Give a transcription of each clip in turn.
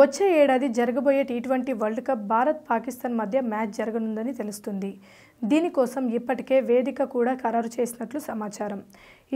వచ్చే ఏడాది జరగబోయే T twenty world cup Bharat Pakistan మధ్య మ్యాచ్ జరగనుందని తెలుస్తుంది దీనికోసం ఇప్పటికే వేదిక కూడా ఖరారు చేసినట్లు సమాచారం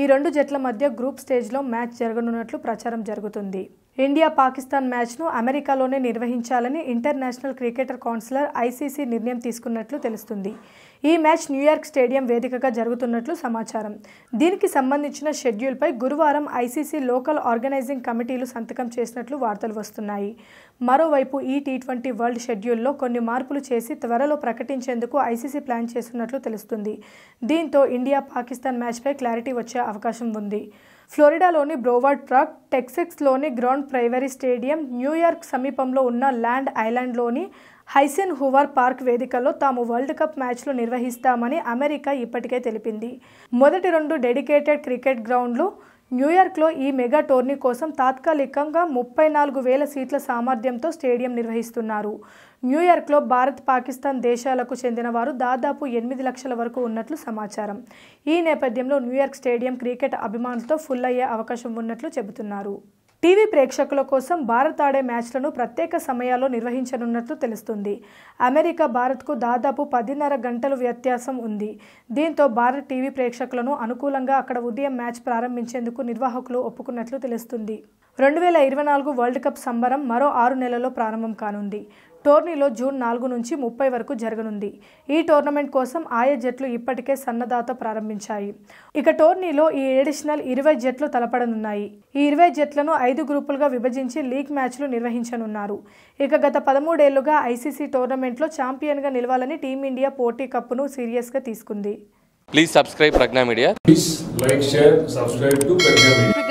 ఈ రెండు జట్ల మధ్య గ్రూప్ స్టేజ్లో మ్యాచ్ జరగనున్నట్లు ప్రచారం జరుగుతుంది ఇండియా పాకిస్తాన్ మ్యాచ్ను అమెరికాలోనే నిర్వహించాలని ఇంటర్నేషనల్ క్రికెటర్ కౌన్సిలర్ ఐసీసీ నిర్ణయం తీసుకున్నట్లు తెలుస్తుంది ఈ మ్యాచ్ న్యూయార్క్ స్టేడియం వేదికగా జరుగుతున్నట్లు సమాచారం దీనికి సంబంధించిన షెడ్యూల్పై గురువారం ఐసీసీ లోకల్ ఆర్గనైజింగ్ కమిటీలు సంతకం చేసినట్లు వార్తలు వస్తున్నాయి మరోవైపు ఈ టీ ట్వంటీ వరల్డ్ షెడ్యూల్లో కొన్ని మార్పులు చేసి త్వరలో ప్రకటించేందుకు ఐసీసీ ప్లాన్ చేస్తున్నట్లు తెలుస్తుంది దీంతో ఇండియా పాకిస్తాన్ మ్యాచ్పై క్లారిటీ వచ్చే అవకాశం ఉంది ఫ్లోరిడాలోని బ్రోవార్డ్ ట్రాక్ టెక్సెక్స్లోని గ్రౌండ్ ప్రైవరీ స్టేడియం న్యూయార్క్ సమీపంలో ఉన్న ల్యాండ్ ఐలాండ్లోని హైసెన్ హువర్ పార్క్ వేదికలో తాము వరల్డ్ కప్ మ్యాచ్లు నిర్వహిస్తామని అమెరికా ఇప్పటికే తెలిపింది మొదటి రెండు డెడికేటెడ్ క్రికెట్ గ్రౌండ్లు న్యూయార్క్లో ఈ మెగా టోర్నీ కోసం తాత్కాలికంగా ముప్పై నాలుగు వేల సీట్ల సామర్థ్యంతో స్టేడియం నిర్వహిస్తున్నారు న్యూయార్క్లో భారత్ పాకిస్తాన్ దేశాలకు చెందిన వారు దాదాపు ఎనిమిది లక్షల వరకు ఉన్నట్లు సమాచారం ఈ నేపథ్యంలో న్యూయార్క్ స్టేడియం క్రికెట్ అభిమానులతో ఫుల్ అయ్యే అవకాశం ఉన్నట్లు చెబుతున్నారు టీవీ ప్రేక్షకుల కోసం భారత్ ఆడే మ్యాచ్లను ప్రత్యేక సమయాల్లో నిర్వహించనున్నట్లు తెలుస్తుంది అమెరికా భారత్కు దాదాపు పదిన్నర గంటలు వ్యత్యాసం ఉంది దీంతో భారత్ టీవీ ప్రేక్షకులను అనుకూలంగా అక్కడ ఉదయం మ్యాచ్ ప్రారంభించేందుకు నిర్వాహకులు ఒప్పుకున్నట్లు తెలుస్తుంది రెండు వేల ఇరవై నాలుగు వరల్డ్ కప్ సంబరం మరో ఆరు నెలల్లో ప్రారంభం కానుంది టోర్నీలో జూన్ నాలుగు నుంచి ముప్పై వరకు జరగనుంది ఈ టోర్నమెంట్ కోసం ఆయా జట్లు ఇప్పటికే సన్నదాత ప్రారంభించాయి ఇక టోర్నీలో ఈ ఎడిషనల్ ఇరవై జట్లు తలపడనున్నాయి ఈ ఇరవై జట్లను ఐదు గ్రూపులుగా విభజించి లీగ్ మ్యాచ్లు నిర్వహించనున్నారు ఇక గత పదమూడేళ్లుగా ఐసీసీ టోర్నమెంట్లో ఛాంపియన్గా నిలవాలని టీమిండియా పోటీ కప్పును సీరియస్గా తీసుకుంది please subscribe Pragna media please like share subscribe to Pragna media